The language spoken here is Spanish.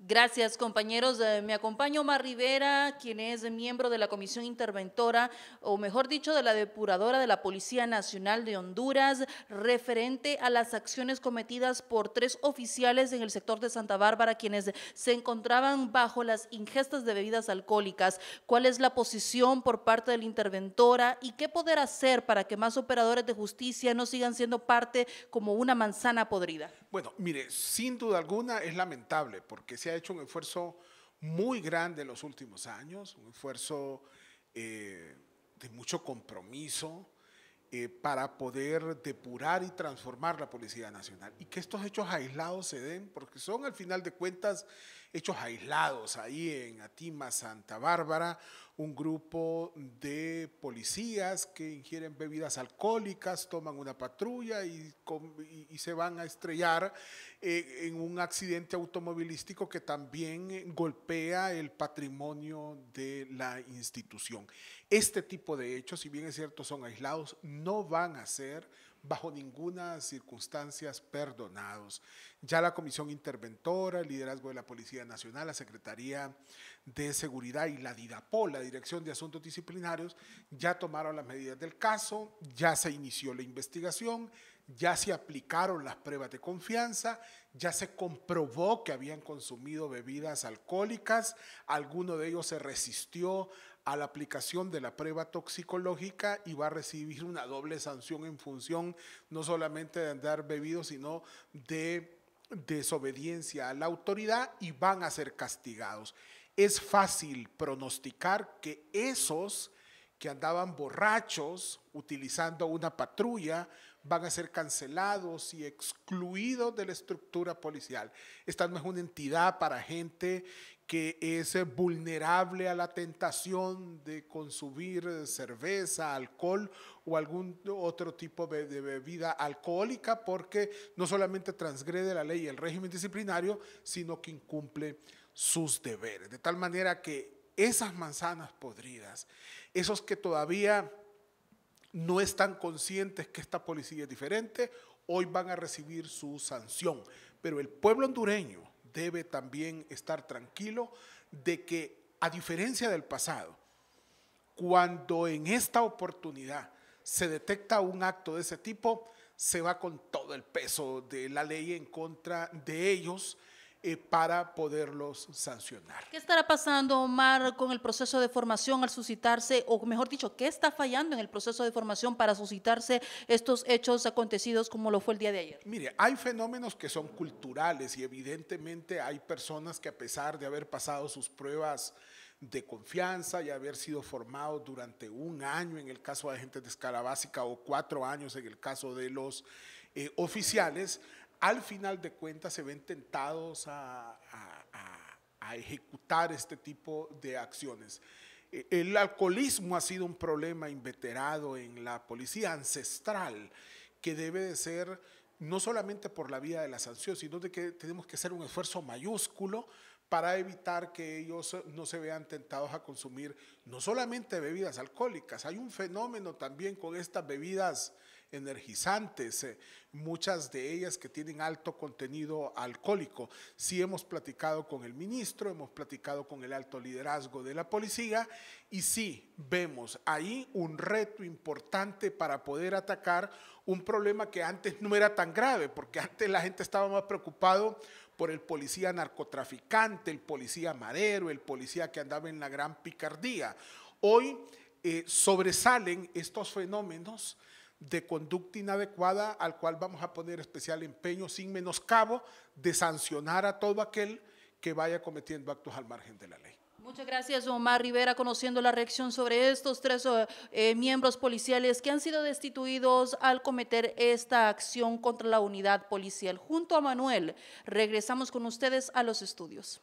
Gracias, compañeros. Eh, me acompaña Omar Rivera, quien es miembro de la Comisión Interventora, o mejor dicho, de la Depuradora de la Policía Nacional de Honduras, referente a las acciones cometidas por tres oficiales en el sector de Santa Bárbara, quienes se encontraban bajo las ingestas de bebidas alcohólicas. ¿Cuál es la posición por parte de la interventora y qué poder hacer para que más operadores de justicia no sigan siendo parte como una manzana podrida? Bueno, mire, sin duda alguna es lamentable, porque se ha hecho un esfuerzo muy grande en los últimos años, un esfuerzo eh, de mucho compromiso eh, para poder depurar y transformar la Policía Nacional. Y que estos hechos aislados se den, porque son al final de cuentas hechos aislados ahí en Atima, Santa Bárbara un grupo de policías que ingieren bebidas alcohólicas, toman una patrulla y, se van a estrellar eh, en un accidente automovilístico que también golpea el patrimonio de la institución. Este tipo de hechos, si bien es cierto son aislados, no van a ser bajo ninguna circunstancia perdonados. Ya la Comisión Interventora, el liderazgo de la Policía Nacional, la Secretaría de Seguridad y la DIDAPOL, la Dirección de Asuntos Disciplinarios, ya tomaron las medidas del caso, ya se inició la investigación, ya se aplicaron las pruebas de confianza, ya se comprobó que habían consumido bebidas alcohólicas, alguno de ellos se resistió a la aplicación de la prueba toxicológica y va a recibir una doble sanción en función no solamente de andar bebido, sino de desobediencia a la autoridad y van a ser castigados. Es fácil pronosticar que esos que andaban borrachos utilizando una patrulla van a ser cancelados y excluidos de la estructura policial. Esta no es una entidad para gente que es vulnerable a la tentación de consumir cerveza, alcohol o algún otro tipo de, bebida alcohólica porque no solamente transgrede la ley y el régimen disciplinario, sino que incumple sus deberes. De tal manera que esas manzanas podridas, esos que todavía no están conscientes que esta policía es diferente, hoy van a recibir su sanción. Pero el pueblo hondureño debe también estar tranquilo de que, a diferencia del pasado, cuando en esta oportunidad se detecta un acto de ese tipo, se va con todo el peso de la ley en contra de ellos eh, para poderlos sancionar. ¿Qué estará pasando, Omar, con el proceso de formación al suscitarse, o mejor dicho, qué está fallando en el proceso de formación para suscitarse estos hechos acontecidos como lo fue el día de ayer? Mire, hay fenómenos que son culturales y evidentemente hay personas que a pesar de haber pasado sus pruebas, de confianza y haber sido formado durante un año en el caso de agentes de escala básica o cuatro años en el caso de los eh, oficiales, al final de cuentas se ven tentados a, ejecutar este tipo de acciones. E, el alcoholismo ha sido un problema inveterado en la policía ancestral que debe de ser no solamente por la vía de la sanción, sino de que tenemos que hacer un esfuerzo mayúsculo para evitar que ellos no se vean tentados a consumir no solamente bebidas alcohólicas, hay un fenómeno también con estas bebidas energizantes, eh, muchas de ellas que tienen alto contenido alcohólico. Sí hemos platicado con el ministro, hemos platicado con el alto liderazgo de la policía y sí vemos ahí un reto importante para poder atacar un problema que antes no era tan grave, porque antes la gente estaba más preocupado por el policía narcotraficante, el policía madero, el policía que andaba en la gran picardía. Hoy eh, sobresalen estos fenómenos de conducta inadecuada al cual vamos a poner especial empeño sin menoscabo de sancionar a todo aquel que vaya cometiendo actos al margen de la ley. Muchas gracias, Omar Rivera, conociendo la reacción sobre estos tres eh, eh, miembros policiales que han sido destituidos al cometer esta acción contra la unidad policial. Junto a Manuel, regresamos con ustedes a los estudios.